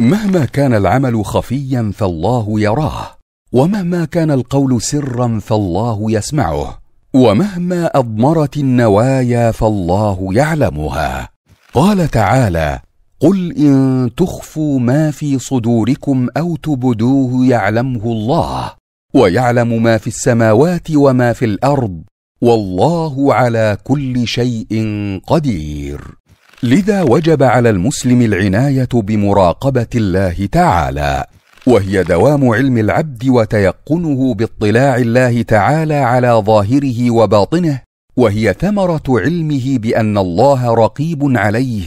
مهما كان العمل خفيا فالله يراه ومهما كان القول سرا فالله يسمعه ومهما اضمرت النوايا فالله يعلمها قال تعالى قل ان تخفوا ما في صدوركم او تبدوه يعلمه الله ويعلم ما في السماوات وما في الارض والله على كل شيء قدير لذا وجب على المسلم العنايه بمراقبه الله تعالى وهي دوام علم العبد وتيقنه باطلاع الله تعالى على ظاهره وباطنه وهي ثمره علمه بان الله رقيب عليه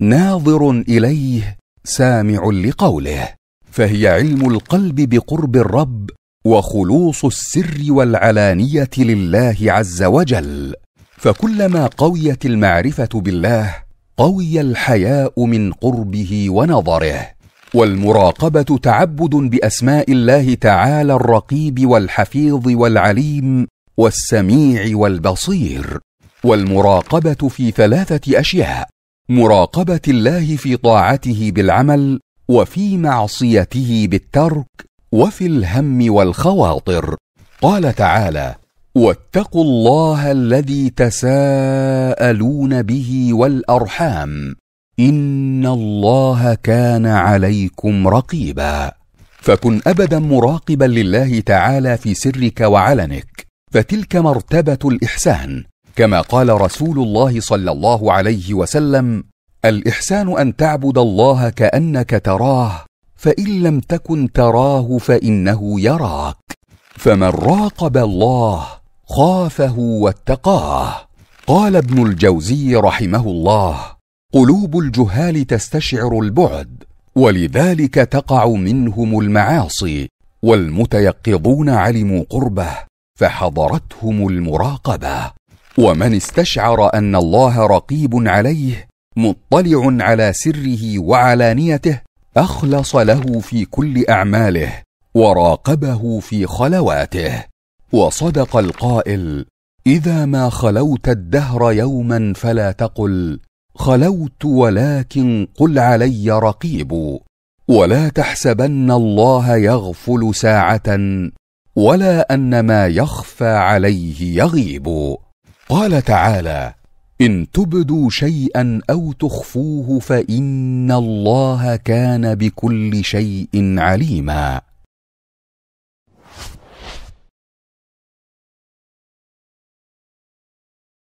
ناظر اليه سامع لقوله فهي علم القلب بقرب الرب وخلوص السر والعلانيه لله عز وجل فكلما قويت المعرفه بالله قوي الحياء من قربه ونظره والمراقبه تعبد باسماء الله تعالى الرقيب والحفيظ والعليم والسميع والبصير والمراقبه في ثلاثه اشياء مراقبه الله في طاعته بالعمل وفي معصيته بالترك وفي الهم والخواطر قال تعالى واتقوا الله الذي تساءلون به والارحام ان الله كان عليكم رقيبا فكن ابدا مراقبا لله تعالى في سرك وعلنك فتلك مرتبه الاحسان كما قال رسول الله صلى الله عليه وسلم الاحسان ان تعبد الله كانك تراه فان لم تكن تراه فانه يراك فمن راقب الله خافه واتقاه قال ابن الجوزي رحمه الله قلوب الجهال تستشعر البعد ولذلك تقع منهم المعاصي والمتيقظون علموا قربه فحضرتهم المراقبه ومن استشعر ان الله رقيب عليه مطلع على سره وعلانيته اخلص له في كل اعماله وراقبه في خلواته وصدق القائل اذا ما خلوت الدهر يوما فلا تقل خلوت ولكن قل علي رقيب ولا تحسبن الله يغفل ساعه ولا ان ما يخفى عليه يغيب قال تعالى ان تبدوا شيئا او تخفوه فان الله كان بكل شيء عليما